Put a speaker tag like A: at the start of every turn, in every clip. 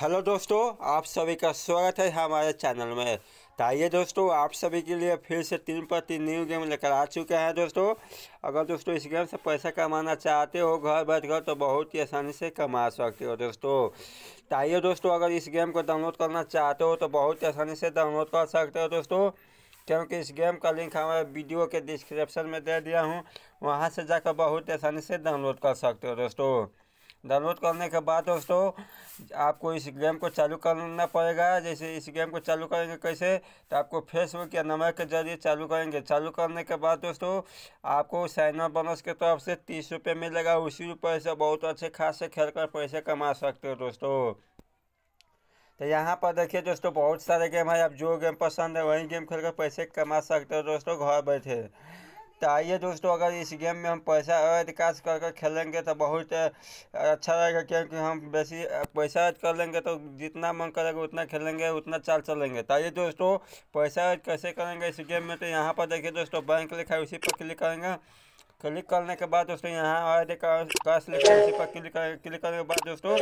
A: hello दोस्तों आप सभी का स्वागत है हमारे चैनल में तो आइए दोस्तों आप सभी के लिए फिर से तीन पर तीन न्यू गेम लेकर आ चुके हैं दोस्तों अगर दोस्तों इस गेम से पैसा कमाना चाहते हो घर बैठ घर तो बहुत ही आसानी से कमा सकते हो दोस्तों तो आइए दोस्तों अगर इस गेम को डाउनलोड करना चाहते हो तो बहुत ही आसानी से डाउनलोड कर सकते हो दोस्तों क्योंकि इस गेम का लिंक हमारे वीडियो के डिस्क्रिप्शन में दे दिया हूँ वहाँ से जाकर बहुत आसानी से डाउनलोड कर सकते हो दोस्तों डाउनलोड करने के बाद दोस्तों आपको इस गेम को चालू करना पड़ेगा जैसे इस गेम को चालू करेंगे कैसे तो आपको फेसबुक या नंबर के जरिए चालू करेंगे चालू करने के बाद दोस्तों आपको साइनर बोनस के तरफ से तीस रुपये मिलेगा उसी रुपये से बहुत अच्छे खास से खेल कर पैसे कमा सकते हो दोस्तों तो यहाँ पर देखिए दोस्तों बहुत सारे गेम है आप जो गेम पसंद है वही गेम खेल कर पैसे कमा सकते हो दोस्तों घर बैठे तो आइए दोस्तों अगर इस गेम में हम पैसा ऐड काश कर कर खेलेंगे तो बहुत अच्छा रहेगा क्योंकि हम बेसी पैसा ऐड कर लेंगे तो जितना मन करेगा उतना खेलेंगे उतना चाल चलेंगे तो आइए दोस्तों पैसा ऐड कैसे करेंगे इस गेम में तो यहाँ पर देखिए दोस्तों बैंक लिखा है उसी पर क्लिक करेंगे क्लिक करने के बाद दोस्तों यहाँ ऐड काश लिखा है उसी पर क्लिक क्लिक करने के बाद दोस्तों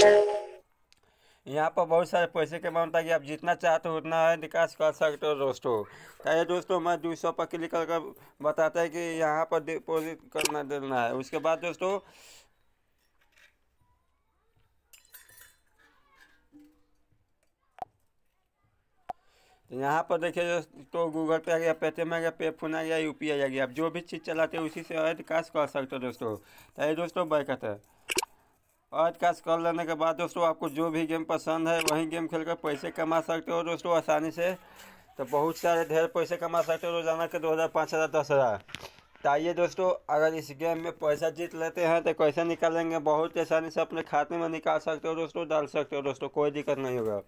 A: यहाँ पर बहुत सारे पैसे के अमाउंट कि आप जितना चाहते हो उतना है निकास कर सकते हो दोस्तों कहे दोस्तों मैं दो सौ पर क्लिक कर बताता है कि यहाँ पर डिपोजिट करना देना है उसके बाद दोस्तों तो यहाँ पर देखिए तो गूगल पे आ गया पेटीएम आ गया पे फोन आ गया यू पी आई आ गया आप जो भी चीज़ चलाते हैं उसी से विकास कर सकते हो दोस्तों तो ये दोस्तों बरकत है आज का स्कॉल लेने के बाद दोस्तों आपको जो भी गेम पसंद है वही गेम खेलकर पैसे कमा सकते हो दोस्तों आसानी से तो बहुत सारे ढेर पैसे कमा सकते हो रोजाना के दो हज़ार पाँच हज़ार दस हज़ार तो आइए दोस्तों अगर इस गेम में पैसा जीत लेते हैं तो कैसे निकालेंगे बहुत आसानी से अपने खाते में निकाल सकते हो दोस्तों डाल सकते हो दोस्तों कोई दिक्कत नहीं होगा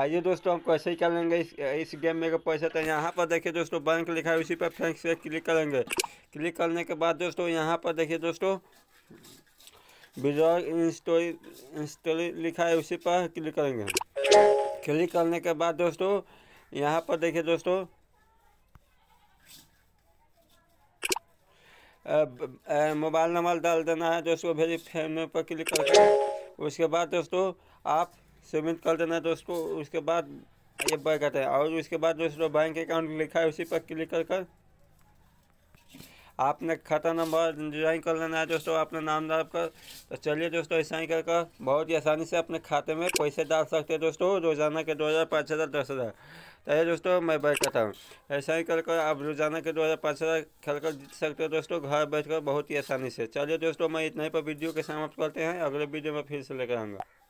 A: आइए दोस्तों हम कैसे निकालेंगे इस इस गेम में का पैसा तो यहाँ पर देखिए दोस्तों बैंक लिखा है उसी पर फैंक से क्लिक करेंगे क्लिक करने के बाद दोस्तों यहाँ पर देखिए दोस्तों विड्रॉ इंस्टॉल इंस्टॉल लिखा है उसी पर क्लिक करेंगे क्लिक करने के बाद दोस्तों यहाँ पर देखिए दोस्तों मोबाइल नंबर डाल देना है दोस्तों वेरीफाई में पर क्लिक करके उसके बाद दोस्तों आप सबमिट कर देना है दोस्तों उसके बाद ये बाय आता हैं और उसके बाद दोस्तों बैंक अकाउंट लिखा है उसी पर क्लिक कर कर आपने खाता नंबर ज्वाइन कर लेना है दोस्तों अपना नाम डाल कर तो चलिए दोस्तों ऐसा ही कर कर बहुत ही आसानी से अपने खाते में पैसे डाल सकते हैं दोस्तों रोज़ाना के दो हज़ार पाँच हज़ार दस हज़ार तो ये दोस्तों मैं बैठता हूँ ऐसा ही कर आप रोज़ाना के दो हज़ार पाँच हज़ार खेल कर जीत सकते हो दोस्तों घर बैठ कर बहुत ही आसानी से चलिए दोस्तों मैं इतना ही पर वीडियो के समाप्त करते हैं अगले वीडियो में फिर से लेकर आऊँगा